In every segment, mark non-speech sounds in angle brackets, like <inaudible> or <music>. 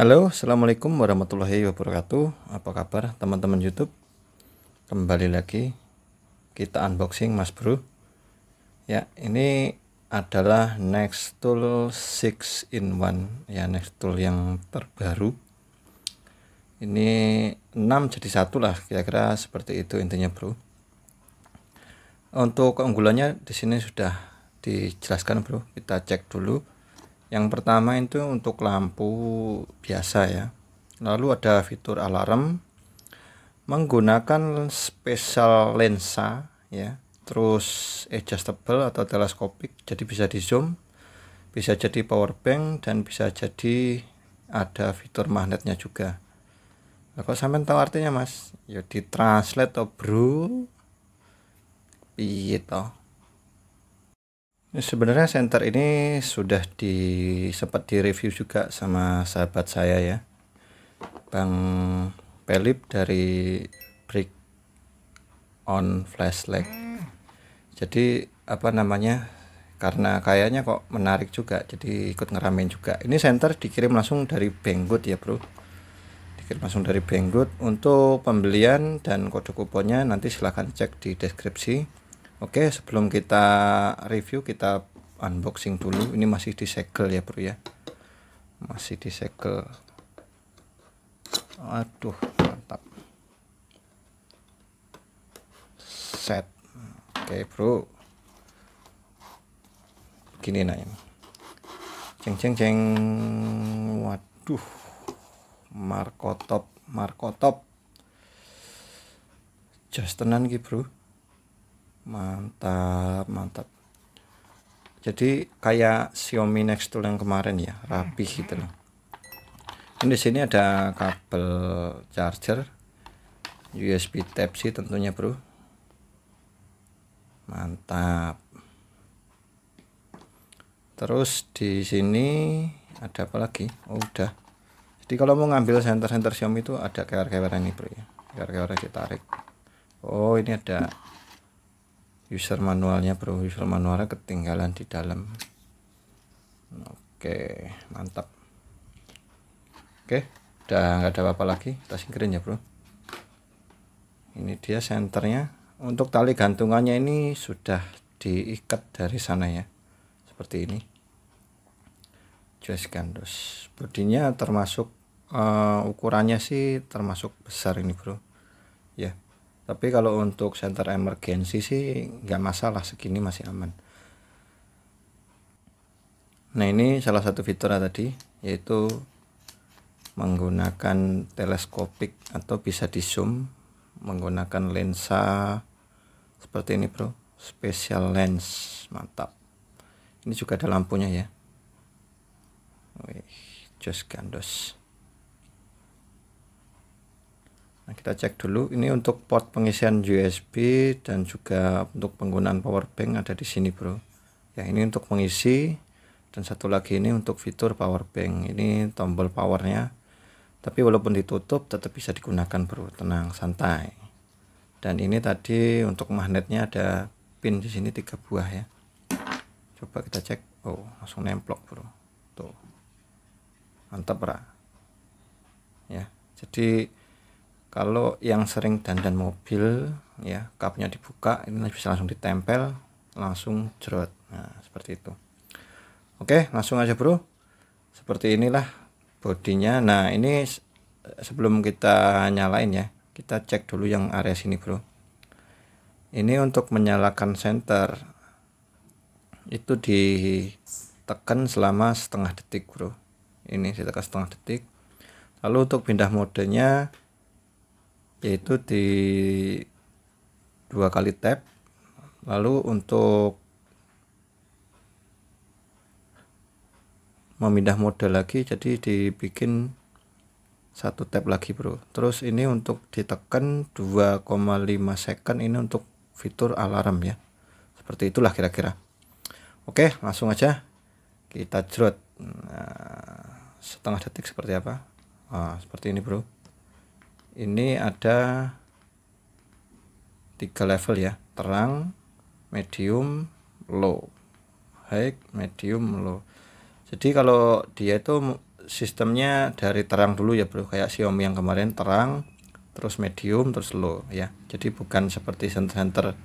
Halo, Assalamualaikum warahmatullahi wabarakatuh Apa kabar teman-teman youtube Kembali lagi Kita unboxing mas bro Ya, ini adalah Next Tool 6 in 1 Ya, Next Tool yang terbaru Ini 6 jadi 1 lah Kira-kira seperti itu intinya bro Untuk keunggulannya di sini sudah dijelaskan bro Kita cek dulu yang pertama itu untuk lampu biasa ya. Lalu ada fitur alarm menggunakan special lensa ya. Terus adjustable atau teleskopik jadi bisa di zoom, bisa jadi power bank dan bisa jadi ada fitur magnetnya juga. Nah, kalau sampean tahu artinya, Mas? Ya di translate to bro. Piye toh? Sebenarnya center ini sudah di sempat direview juga sama sahabat saya ya. Bang Pelip dari Brick on Flashlight. Jadi apa namanya? Karena kayaknya kok menarik juga, jadi ikut ngeramein juga. Ini center dikirim langsung dari Banggood ya, Bro. Dikirim langsung dari Banggood untuk pembelian dan kode kuponnya nanti silahkan cek di deskripsi Oke, sebelum kita review kita unboxing dulu. Ini masih di disegel ya, Bro ya. Masih di disegel. Aduh, mantap. Set. Oke, Bro. Begini nah ini. Ceng ceng ceng. Waduh. Marco Top, Markotop, markotop. Justinan, ki, Bro mantap mantap jadi kayak Xiaomi Next Tool yang kemarin ya rapi gitu loh ini kan di sini ada kabel charger USB Type C tentunya bro mantap terus di sini ada apa lagi oh, udah jadi kalau mau ngambil center-center Xiaomi itu ada kewar-kewar ini bro ya kewar kita ditarik oh ini ada user manualnya bro user manualnya ketinggalan di dalam oke mantap oke udah nggak ada apa-apa lagi kita singkirin ya bro ini dia senternya untuk tali gantungannya ini sudah diikat dari sana ya seperti ini Joyce Gandos bodinya termasuk uh, ukurannya sih termasuk besar ini bro ya yeah tapi kalau untuk center emergency sih nggak masalah segini masih aman nah ini salah satu fiturnya tadi yaitu menggunakan teleskopik atau bisa di zoom menggunakan lensa seperti ini bro special lens mantap ini juga ada lampunya ya Wih, just gandos Nah, kita cek dulu ini untuk port pengisian USB dan juga untuk penggunaan power bank ada di sini bro ya ini untuk mengisi dan satu lagi ini untuk fitur power bank ini tombol powernya tapi walaupun ditutup tetap bisa digunakan bro tenang santai dan ini tadi untuk magnetnya ada pin di sini tiga buah ya coba kita cek oh langsung nemplok bro tuh mantap Bro. ya jadi kalau yang sering dandan mobil ya kapnya dibuka ini bisa langsung ditempel langsung jerot nah seperti itu oke langsung aja bro seperti inilah bodinya nah ini sebelum kita nyalain ya kita cek dulu yang area sini bro ini untuk menyalakan senter itu ditekan selama setengah detik bro ini ditekan setengah detik lalu untuk pindah modenya yaitu di dua kali tap lalu untuk memindah mode lagi jadi dibikin satu tab lagi bro terus ini untuk ditekan 2,5 second ini untuk fitur alarm ya seperti itulah kira-kira oke langsung aja kita jerut nah, setengah detik seperti apa ah, seperti ini bro ini ada tiga level ya terang medium low high medium low jadi kalau dia itu sistemnya dari terang dulu ya bro kayak Xiaomi yang kemarin terang terus medium terus low ya jadi bukan seperti center-center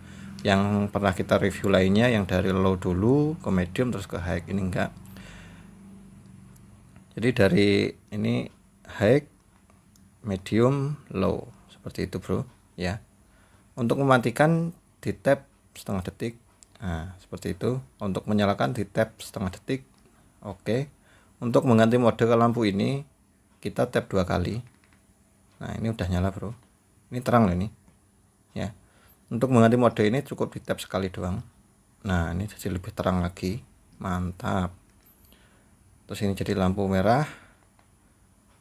yang pernah kita review lainnya yang dari low dulu ke medium terus ke high ini enggak jadi dari ini high medium, low. Seperti itu, Bro, ya. Untuk mematikan di tap setengah detik. Nah, seperti itu. Untuk menyalakan di tap setengah detik. Oke. Untuk mengganti mode ke lampu ini kita tap dua kali. Nah, ini udah nyala, Bro. Ini terang loh ini. Ya. Untuk mengganti mode ini cukup di tap sekali doang. Nah, ini jadi lebih terang lagi. Mantap. Terus ini jadi lampu merah,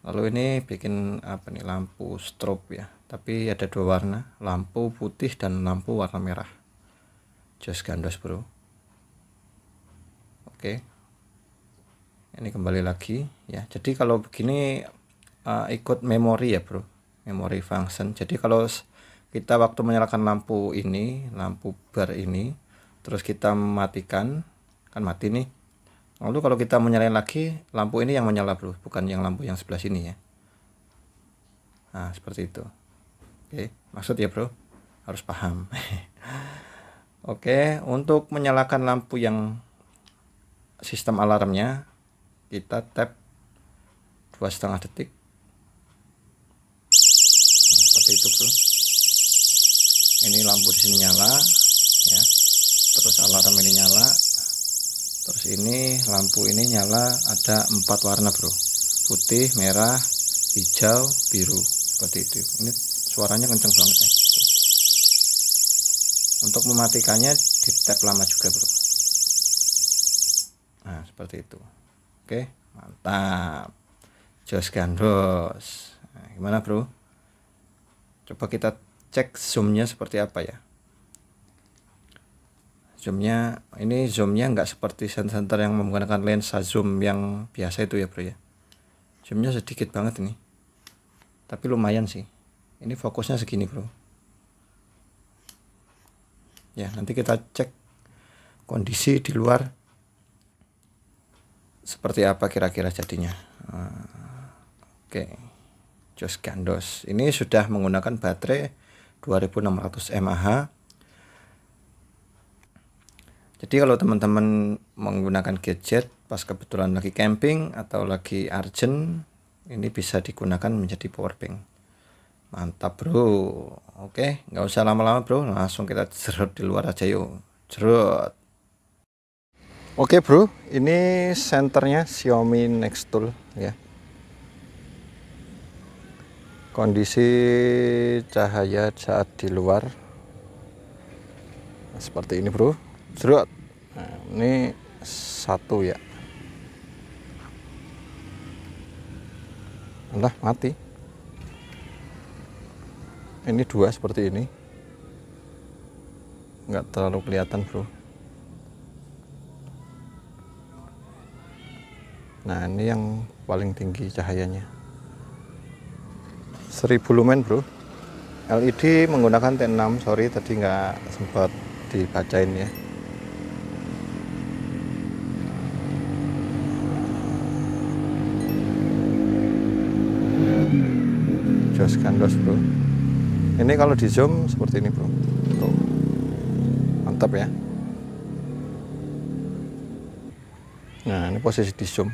lalu ini bikin apa nih lampu strobe ya tapi ada dua warna lampu putih dan lampu warna merah just gandos bro oke ini kembali lagi ya jadi kalau begini uh, ikut memori ya bro Memory function jadi kalau kita waktu menyalakan lampu ini lampu bar ini terus kita matikan kan mati nih lalu nah, kalau kita menyalain lagi lampu ini yang menyala bro bukan yang lampu yang sebelah sini ya nah seperti itu oke maksud ya bro harus paham <laughs> oke untuk menyalakan lampu yang sistem alarmnya kita tap dua setengah detik nah, seperti itu bro ini lampu di sini nyala ya terus alarm ini nyala terus ini lampu ini nyala ada empat warna bro putih merah hijau biru seperti itu ini suaranya kenceng banget ya untuk mematikannya di tap lama juga bro nah seperti itu oke mantap jos gandos nah, gimana bro coba kita cek zoomnya seperti apa ya zoomnya ini zoomnya nggak seperti sensor yang menggunakan lensa zoom yang biasa itu ya bro ya zoomnya sedikit banget ini tapi lumayan sih ini fokusnya segini bro ya nanti kita cek kondisi di luar seperti apa kira-kira jadinya eh, oke okay. jos gandos ini sudah menggunakan baterai 2600 mAh jadi kalau teman-teman menggunakan gadget pas kebetulan lagi camping atau lagi urgent, ini bisa digunakan menjadi power bank. Mantap bro. Oke, nggak usah lama-lama bro, langsung kita jerut di luar aja yuk. Jerut. Oke bro, ini senternya Xiaomi Nextool ya. Kondisi cahaya saat di luar seperti ini bro jerot nah, ini satu ya entah mati ini dua seperti ini Enggak terlalu kelihatan bro nah ini yang paling tinggi cahayanya 1000 lumen bro LED menggunakan T6 sorry tadi nggak sempat dibacain ya Joskan Gandos bro ini kalau di zoom seperti ini bro Tuh. mantap ya nah ini posisi di zoom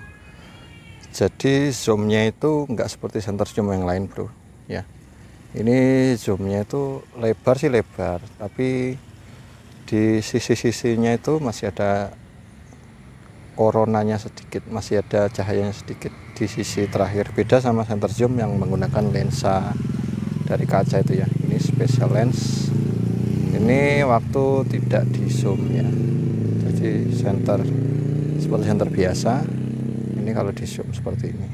jadi zoomnya itu nggak seperti center zoom yang lain bro ya ini zoomnya itu lebar sih lebar tapi di sisi-sisinya itu masih ada koronanya sedikit masih ada cahayanya sedikit di sisi terakhir beda sama center zoom yang menggunakan lensa dari kaca itu ya ini special lens ini waktu tidak di zoom ya jadi center seperti center biasa ini kalau di zoom seperti ini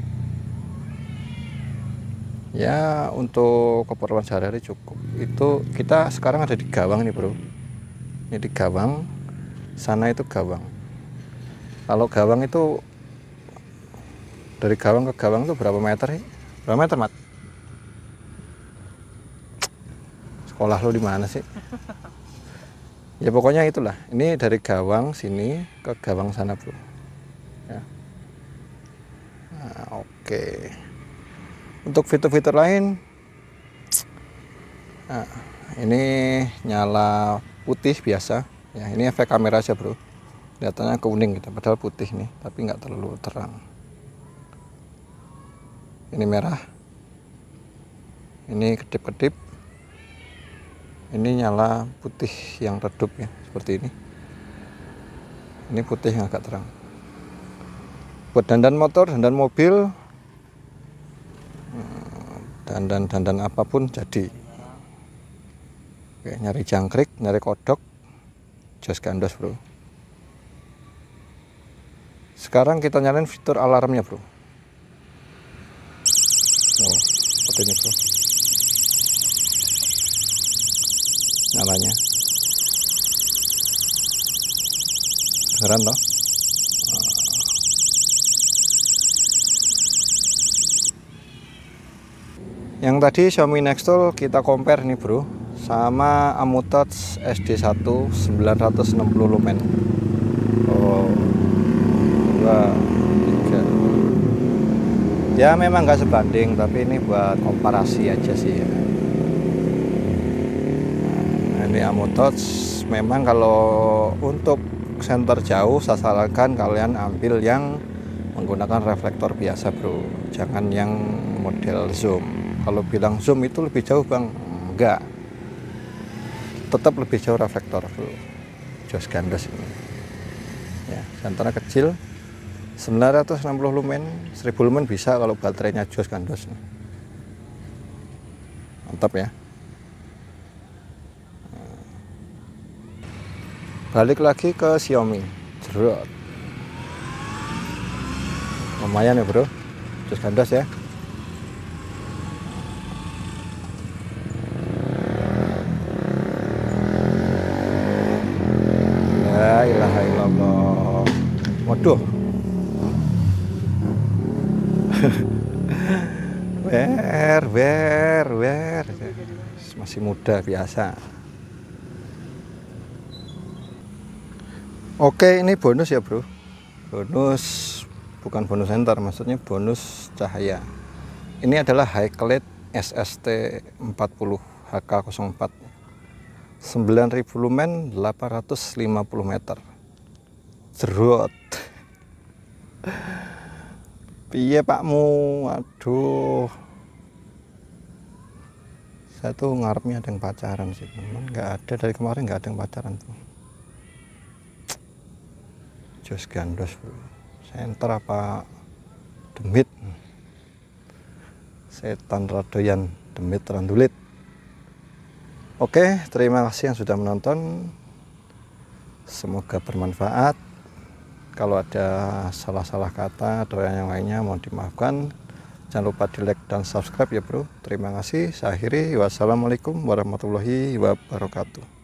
ya untuk keperluan sehari-hari cukup itu kita sekarang ada di gawang nih bro ini di gawang sana itu gawang kalau gawang itu dari gawang ke gawang itu berapa meter sih? Berapa meter, Mat? Sekolah lo di mana sih? Ya pokoknya itulah. Ini dari gawang sini ke gawang sana, Bro. Ya. Nah, oke. Untuk fitur-fitur lain Nah, ini nyala putih biasa. Ya, ini efek kamera aja, Bro kelihatannya kuning gitu padahal putih nih tapi nggak terlalu terang ini merah ini kedip-kedip ini nyala putih yang redup ya seperti ini ini putih yang agak terang buat dandan motor dandan mobil dandan-dandan apapun jadi Oke, nyari jangkrik nyari kodok jos gandos bro sekarang kita nyalain fitur alarmnya, bro. Oh, seperti ini, bro. Nyalanya. Keren toh? Nah. Yang tadi Xiaomi Nextel kita compare nih bro sama Amutouch SD1 960 lumen. ya memang nggak sebanding tapi ini buat komparasi aja sih ya nah, ini Amutots memang kalau untuk senter jauh saya sarankan kalian ambil yang menggunakan reflektor biasa bro jangan yang model zoom kalau bilang zoom itu lebih jauh bang enggak tetap lebih jauh reflektor bro jos gandos ini ya senternya kecil 960 lumen, 1000 lumen bisa kalau baterainya jos kan Mantap ya. Balik lagi ke Xiaomi. Jerot. Lumayan ya, Bro. Jos gandos ya. Ya ilaha illallah. Waduh, wer wer wer masih muda biasa Oke ini bonus ya bro bonus bukan bonus center maksudnya bonus cahaya ini adalah Highlight SST 40 HK04 9000 lumen 850 meter jerot piye pakmu aduh saya tuh ngarepnya ada yang pacaran sih cuman nggak ada dari kemarin nggak ada yang pacaran tuh jos gandos bro senter apa demit setan radoyan demit randulit oke terima kasih yang sudah menonton semoga bermanfaat kalau ada salah-salah kata atau yang lainnya mohon dimaafkan. Jangan lupa di like dan subscribe ya bro. Terima kasih. Saya akhiri. Wassalamualaikum warahmatullahi wabarakatuh.